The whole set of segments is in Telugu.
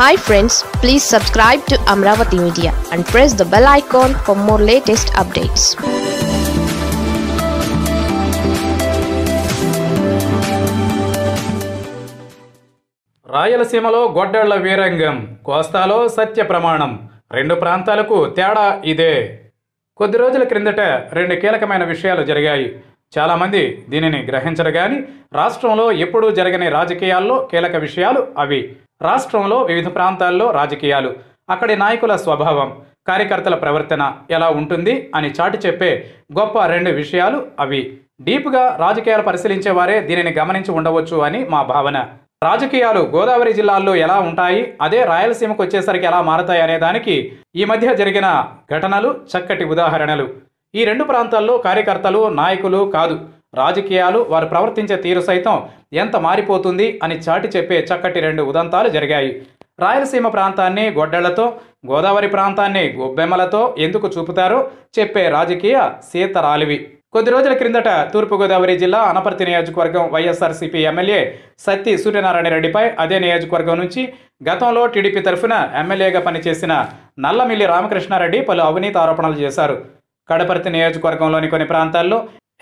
hi friends please subscribe to Amaravati media and press the bell icon for more latest updates రాయలసీమలో గొడ్డళ్ల వీరంగం కోస్తాలో సత్య ప్రమాణం రెండు ప్రాంతాలకు తేడా ఇదే కొద్ది రోజుల క్రిందట రెండు కీలకమైన విషయాలు జరిగాయి చాలామంది దీనిని గ్రహించరు కానీ రాష్ట్రంలో ఎప్పుడూ జరగని రాజకీయాల్లో కీలక విషయాలు అవి రాష్ట్రంలో వివిధ ప్రాంతాల్లో రాజకీయాలు అక్కడి నాయకుల స్వభావం కార్యకర్తల ప్రవర్తన ఎలా ఉంటుంది అని చాటి చెప్పే గొప్ప రెండు విషయాలు అవి డీప్గా రాజకీయాలు పరిశీలించేవారే దీనిని గమనించి ఉండవచ్చు అని మా భావన రాజకీయాలు గోదావరి జిల్లాల్లో ఎలా ఉంటాయి అదే రాయలసీమకు వచ్చేసరికి ఎలా మారతాయి అనే దానికి ఈ మధ్య జరిగిన ఘటనలు చక్కటి ఉదాహరణలు ఈ రెండు ప్రాంతాల్లో కార్యకర్తలు నాయకులు కాదు రాజకీయాలు వారు ప్రవర్తించే తీరు సైతం ఎంత మారిపోతుంది అని చాటి చెప్పే చక్కటి రెండు ఉదంతాలు జరిగాయి రాయలసీమ ప్రాంతాన్ని గొడ్డళ్లతో గోదావరి ప్రాంతాన్ని గొబ్బెమ్మలతో ఎందుకు చూపుతారో చెప్పే రాజకీయ సీతరాలివి కొద్ది రోజుల క్రిందట తూర్పుగోదావరి జిల్లా అనపర్తి నియోజకవర్గం వైఎస్ఆర్సీపీ ఎమ్మెల్యే సత్తి సూర్యనారాయణ రెడ్డిపై అదే నియోజకవర్గం నుంచి గతంలో టీడీపీ తరఫున ఎమ్మెల్యేగా పనిచేసిన నల్లమిల్లి రామకృష్ణారెడ్డి పలు అవినీతి ఆరోపణలు చేశారు కడపర్తి నియోజకవర్గంలోని కొన్ని ప్రాంతాల్లో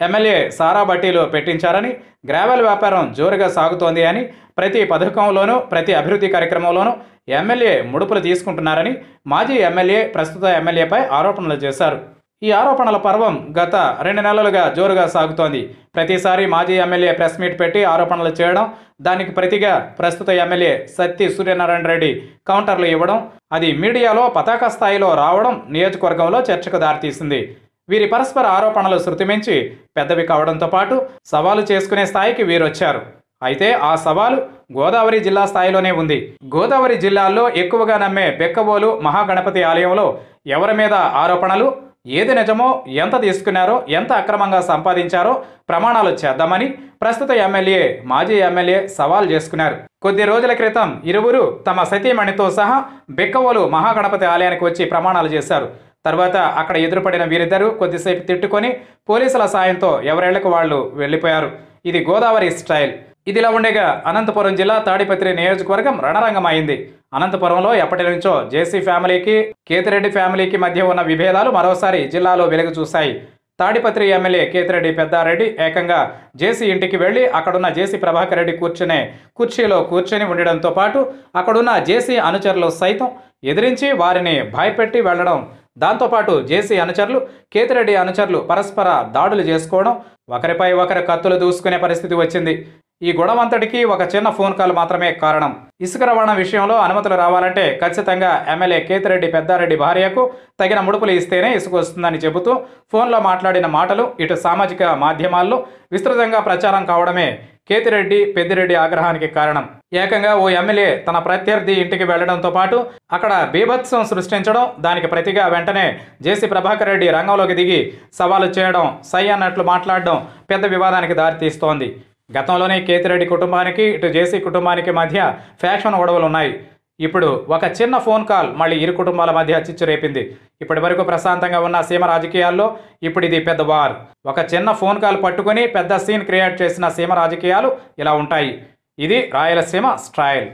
ఎమ్మెల్యే సారా బట్టీలు పెట్టించారని గ్రావెల్ వ్యాపారం జోరుగా సాగుతోంది అని ప్రతి పథకంలోనూ ప్రతి అభివృద్ధి కార్యక్రమంలోనూ ఎమ్మెల్యే ముడుపులు తీసుకుంటున్నారని మాజీ ఎమ్మెల్యే ప్రస్తుత ఎమ్మెల్యేపై ఆరోపణలు చేశారు ఈ ఆరోపణల పర్వం గత రెండు నెలలుగా జోరుగా సాగుతోంది ప్రతిసారి మాజీ ఎమ్మెల్యే ప్రెస్ మీట్ పెట్టి ఆరోపణలు చేయడం దానికి ప్రతిగా ప్రస్తుత ఎమ్మెల్యే సత్తి సూర్యనారాయణ రెడ్డి కౌంటర్లు ఇవ్వడం అది మీడియాలో పతాక స్థాయిలో రావడం నియోజకవర్గంలో చర్చకు దారితీసింది వీరి పరస్పర ఆరోపణలు శృతిమించి పెద్దవి కావడంతో పాటు సవాలు చేసుకునే స్థాయికి వీరొచ్చారు అయితే ఆ సవాలు గోదావరి జిల్లా స్థాయిలోనే ఉంది గోదావరి జిల్లాల్లో ఎక్కువగా నమ్మే బెక్కబోలు మహాగణపతి ఆలయంలో ఎవరి మీద ఆరోపణలు ఏది నిజమో ఎంత తీసుకున్నారో ఎంత అక్రమంగా సంపాదించారో ప్రమాణాలు చేద్దామని ప్రస్తుత ఎమ్మెల్యే మాజీ ఎమ్మెల్యే సవాల్ చేసుకున్నారు కొద్ది రోజుల క్రితం ఇరువురు తమ సతీమణితో సహా బిక్కవోలు మహాగణపతి ఆలయానికి వచ్చి ప్రమాణాలు చేశారు తర్వాత అక్కడ ఎదురుపడిన వీరిద్దరూ కొద్దిసేపు తిట్టుకొని పోలీసుల సాయంతో ఎవరేళ్లకు వాళ్ళు వెళ్ళిపోయారు ఇది గోదావరి స్టైల్ ఇదిలా ఉండగా అనంతపురం జిల్లా తాడిపత్రి నియోజకవర్గం రణరంగమైంది అనంతపురంలో ఎప్పటి నుంచో జేసీ ఫ్యామిలీకి కేతిరెడ్డి ఫ్యామిలీకి మధ్య ఉన్న విభేదాలు మరోసారి జిల్లాలో వెలుగు చూశాయి తాడిపత్రి ఎమ్మెల్యే కేతిరెడ్డి పెద్దారెడ్డి ఏకంగా జేసీ ఇంటికి వెళ్ళి అక్కడున్న జేసీ ప్రభాకర్ రెడ్డి కూర్చునే కుర్చీలో కూర్చొని ఉండడంతో పాటు అక్కడున్న జేసీ అనుచరులు సైతం ఎదిరించి వారిని భయపెట్టి వెళ్లడం దాంతోపాటు జేసీ అనుచరులు కేతిరెడ్డి అనుచరులు పరస్పర దాడులు చేసుకోవడం ఒకరిపై ఒకరు కత్తులు దూసుకునే పరిస్థితి వచ్చింది ఈ అంతటికి ఒక చిన్న ఫోన్ కాల్ మాత్రమే కారణం ఇసుక రవాణా విషయంలో అనుమతులు రావాలంటే ఖచ్చితంగా ఎమ్మెల్యే కేతిరెడ్డి పెద్దారెడ్డి భార్యకు తగిన ముడుపులు ఇస్తేనే ఇసుక వస్తుందని చెబుతూ ఫోన్లో మాట్లాడిన మాటలు ఇటు సామాజిక మాధ్యమాల్లో విస్తృతంగా ప్రచారం కావడమే కేతిరెడ్డి పెద్దిరెడ్డి ఆగ్రహానికి కారణం ఏకంగా ఓ ఎమ్మెల్యే తన ప్రత్యర్థి ఇంటికి వెళ్లడంతో పాటు అక్కడ బీభత్సం సృష్టించడం దానికి ప్రతిగా వెంటనే జేసీ ప్రభాకర్ రెడ్డి రంగంలోకి దిగి సవాలు చేయడం సై అన్నట్లు మాట్లాడడం పెద్ద వివాదానికి దారితీస్తోంది గతంలోనే కేతిరెడ్డి కుటుంబానికి ఇటు జేసీ కుటుంబానికి మధ్య ఫ్యాక్షన్ గొడవలు ఉన్నాయి ఇప్పుడు ఒక చిన్న ఫోన్ కాల్ మళ్ళీ ఇరు కుటుంబాల మధ్య చిచ్చు రేపింది ఇప్పటి వరకు ప్రశాంతంగా ఉన్న సీమ రాజకీయాల్లో ఇప్పుడు ఇది పెద్ద వార్ ఒక చిన్న ఫోన్ కాల్ పట్టుకొని పెద్ద సీన్ క్రియేట్ చేసిన సీమ రాజకీయాలు ఇలా ఉంటాయి ఇది రాయలసీమ స్ట్రాయల్